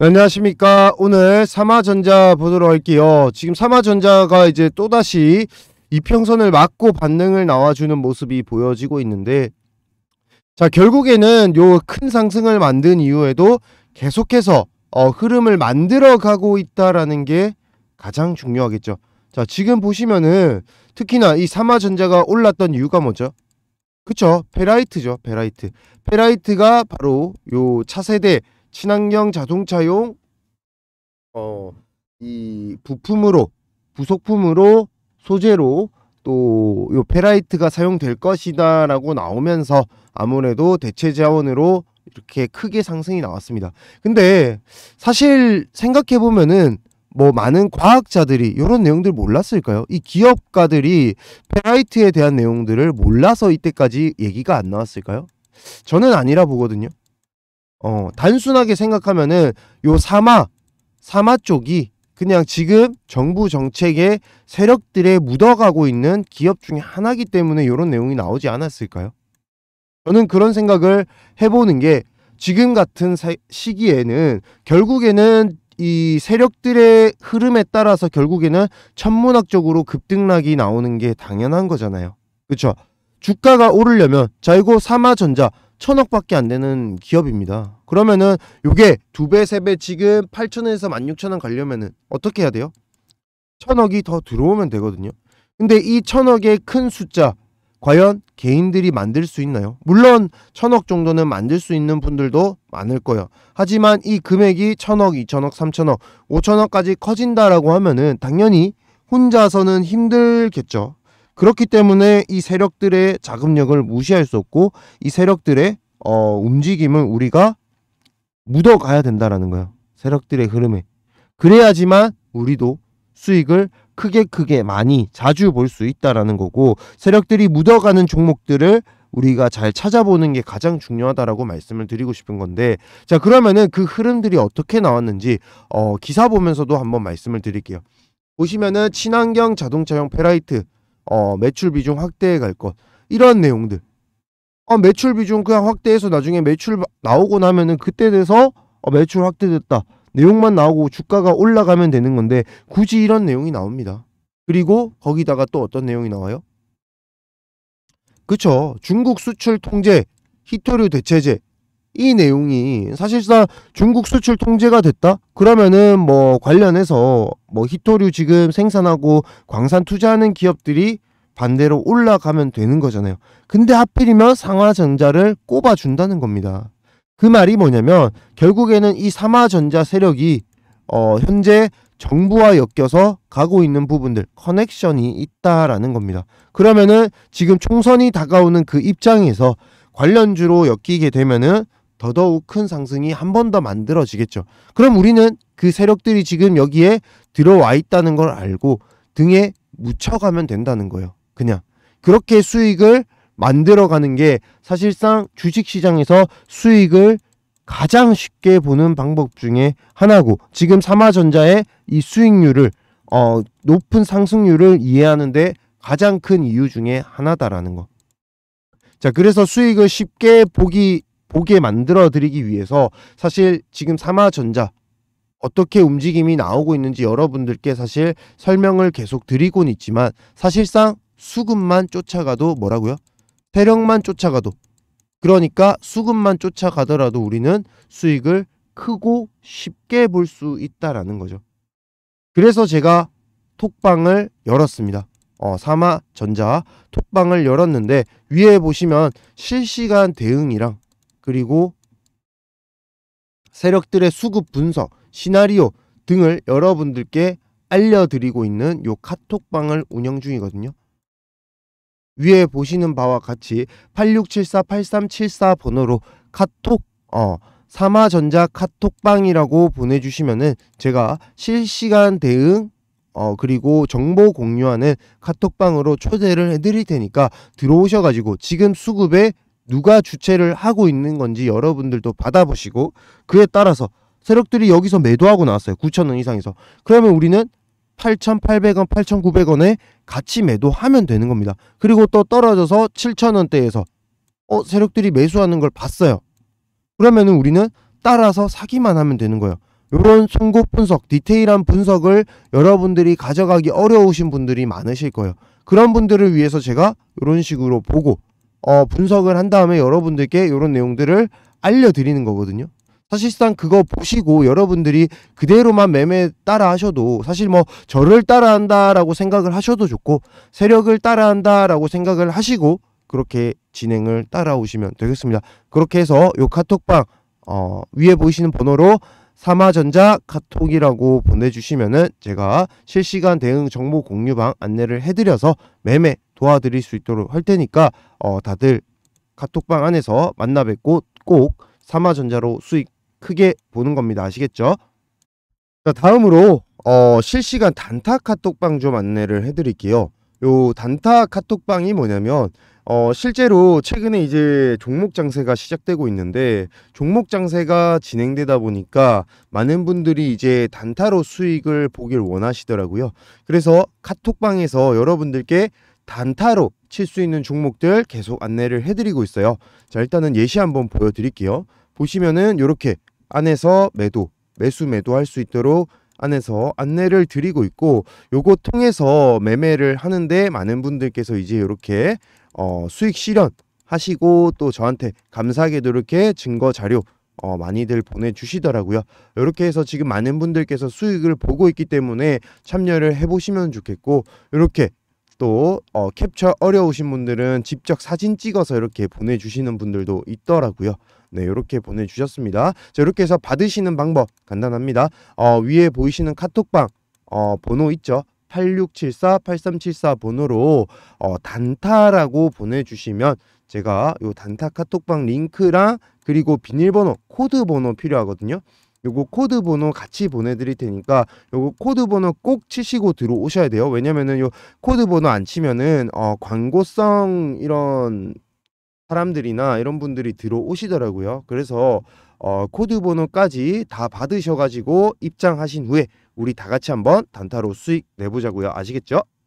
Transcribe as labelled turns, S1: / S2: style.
S1: 안녕하십니까. 오늘 삼화전자 보도록 할게요. 지금 삼화전자가 이제 또다시 이평선을 맞고 반등을 나와주는 모습이 보여지고 있는데 자 결국에는 요 큰 상승을 만든 이후에도 계속해서 어, 흐름을 만들어가고 있다라는 게 가장 중요하겠죠. 자 지금 보시면은 특히나 이 삼화전자가 올랐던 이유가 뭐죠? 그쵸? 페라이트죠. 페라이트. 페라이트가 바로 요 차세대 친환경 자동차용 어 이 부품으로 부속품으로 소재로 또요 페라이트가 사용될 것이다라고 나오면서 아무래도 대체 자원으로 이렇게 크게 상승이 나왔습니다. 근데 사실 생각해 보면은 뭐 많은 과학자들이 이런 내용들 몰랐을까요? 이 기업가들이 페라이트에 대한 내용들을 몰라서 이때까지 얘기가 안 나왔을까요? 저는 아니라 보거든요. 어, 단순하게 생각하면은 요 사마, 사마 쪽이 그냥 지금 정부 정책의 세력들에 묻어가고 있는 기업 중에 하나이기 때문에 이런 내용이 나오지 않았을까요? 저는 그런 생각을 해보는 게 지금 같은 시기에는 결국에는 이 세력들의 흐름에 따라서 결국에는 천문학적으로 급등락이 나오는 게 당연한 거잖아요. 그렇죠? 주가가 오르려면 자 이거 삼화전자 천억밖에 안 되는 기업입니다. 그러면은 요게 두 배, 세 배 지금 8천에서1 6천원 가려면은 어떻게 해야 돼요? 천억이 더 들어오면 되거든요. 근데 이 천억의 큰 숫자 과연 개인들이 만들 수 있나요? 물론 천억 정도는 만들 수 있는 분들도 많을 거예요. 하지만 이 금액이 천억, 이천억, 삼천억, 오천억까지 커진다라고 하면은 당연히 혼자서는 힘들겠죠. 그렇기 때문에 이 세력들의 자금력을 무시할 수 없고 이 세력들의 어, 움직임을 우리가 묻어가야 된다라는 거예요. 세력들의 흐름에. 그래야지만 우리도 수익을 크게 크게 많이 자주 볼 수 있다라는 거고 세력들이 묻어가는 종목들을 우리가 잘 찾아보는 게 가장 중요하다라고 말씀을 드리고 싶은 건데 자 그러면은 그 흐름들이 어떻게 나왔는지 어, 기사 보면서도 한번 말씀을 드릴게요. 보시면은 친환경 자동차용 페라이트 어, 매출 비중 확대해 갈 것. 이런 내용들. 어, 매출 비중 그냥 확대해서 나중에 매출 나오고 나면은 그때 돼서 어, 매출 확대됐다. 내용만 나오고 주가가 올라가면 되는 건데 굳이 이런 내용이 나옵니다. 그리고 거기다가 또 어떤 내용이 나와요? 그쵸. 중국 수출 통제, 히토류 대체제, 이 내용이 사실상 중국 수출 통제가 됐다? 그러면은 뭐 관련해서 뭐 히토류 지금 생산하고 광산 투자하는 기업들이 반대로 올라가면 되는 거잖아요. 근데 하필이면 상하전자를 꼽아준다는 겁니다. 그 말이 뭐냐면 결국에는 이삼하전자 세력이 어 현재 정부와 엮여서 가고 있는 부분들 커넥션이 있다라는 겁니다. 그러면은 지금 총선이 다가오는 그 입장에서 관련주로 엮이게 되면은 더더욱 큰 상승이 한 번 더 만들어지겠죠. 그럼 우리는 그 세력들이 지금 여기에 들어와 있다는 걸 알고 등에 묻혀가면 된다는 거예요. 그냥 그렇게 수익을 만들어가는 게 사실상 주식시장에서 수익을 가장 쉽게 보는 방법 중에 하나고 지금 삼화전자의 이 수익률을 어, 높은 상승률을 이해하는데 가장 큰 이유 중에 하나다라는 거. 자, 그래서 수익을 쉽게 보기 보게 만들어 드리기 위해서 사실 지금 사마전자 어떻게 움직임이 나오고 있는지 여러분들께 사실 설명을 계속 드리곤 있지만 사실상 수급만 쫓아가도 뭐라고요? 세력만 쫓아가도 그러니까 수급만 쫓아가더라도 우리는 수익을 크고 쉽게 볼 수 있다라는 거죠. 그래서 제가 톡방을 열었습니다. 어, 사마전자 톡방을 열었는데 위에 보시면 실시간 대응이랑 그리고 세력들의 수급 분석, 시나리오 등을 여러분들께 알려드리고 있는 요 카톡방을 운영 중이거든요. 위에 보시는 바와 같이 8674-8374 번호로 카톡, 어, 사마전자 카톡방이라고 보내주시면은 제가 실시간 대응, 어, 그리고 정보 공유하는 카톡방으로 초대를 해드릴 테니까 들어오셔가지고 지금 수급에 누가 주체를 하고 있는 건지 여러분들도 받아보시고 그에 따라서 세력들이 여기서 매도하고 나왔어요. 9,000원 이상에서. 그러면 우리는 8,800원, 8,900원에 같이 매도하면 되는 겁니다. 그리고 또 떨어져서 7,000원대에서 어, 세력들이 매수하는 걸 봤어요. 그러면 우리는 따라서 사기만 하면 되는 거예요. 이런 송곳 분석, 디테일한 분석을 여러분들이 가져가기 어려우신 분들이 많으실 거예요. 그런 분들을 위해서 제가 이런 식으로 보고 어, 분석을 한 다음에 여러분들께 이런 내용들을 알려드리는 거거든요. 사실상 그거 보시고 여러분들이 그대로만 매매 따라 하셔도 사실 뭐 저를 따라 한다라고 생각을 하셔도 좋고 세력을 따라 한다라고 생각을 하시고 그렇게 진행을 따라오시면 되겠습니다. 그렇게 해서 요 카톡방 어, 위에 보이시는 번호로 사마전자 카톡이라고 보내주시면은 제가 실시간 대응 정보 공유방 안내를 해드려서 매매 도와드릴 수 있도록 할 테니까 어, 다들 카톡방 안에서 만나 뵙고 꼭사마전자로 수익 크게 보는 겁니다. 아시겠죠? 자, 다음으로 어, 실시간 단타 카톡방 좀 안내를 해드릴게요. 요 단타 카톡방이 뭐냐면 어, 실제로 최근에 이제 종목 장세가 시작되고 있는데 종목 장세가 진행되다 보니까 많은 분들이 이제 단타로 수익을 보길 원하시더라고요. 그래서 카톡방에서 여러분들께 단타로 칠 수 있는 종목들 계속 안내를 해드리고 있어요. 자 일단은 예시 한번 보여드릴게요. 보시면은 이렇게 안에서 매도, 매수 매도할 수 있도록 안에서 안내를 드리고 있고 요거 통해서 매매를 하는데 많은 분들께서 이제 이렇게 어, 수익 실현 하시고 또 저한테 감사하게도 이렇게 증거 자료 어, 많이들 보내주시더라고요. 이렇게 해서 지금 많은 분들께서 수익을 보고 있기 때문에 참여를 해보시면 좋겠고 이렇게 또 어, 캡처 어려우신 분들은 직접 사진 찍어서 이렇게 보내주시는 분들도 있더라고요. 네, 이렇게 보내주셨습니다. 자, 이렇게 해서 받으시는 방법 간단합니다. 어, 위에 보이시는 카톡방 어, 번호 있죠? 8674 8374 번호로 어, 단타라고 보내주시면 제가 요 단타 카톡방 링크랑 그리고 비닐번호 코드 번호 필요하거든요. 요거 코드 번호 같이 보내드릴 테니까 요거 코드 번호 꼭 치시고 들어오셔야 돼요. 왜냐면은 요 코드 번호 안 치면은 어 광고성 이런 사람들이나 이런 분들이 들어오시더라고요. 그래서 어 코드 번호까지 다 받으셔가지고 입장하신 후에 우리 다 같이 한번 단타로 수익 내보자고요. 아시겠죠?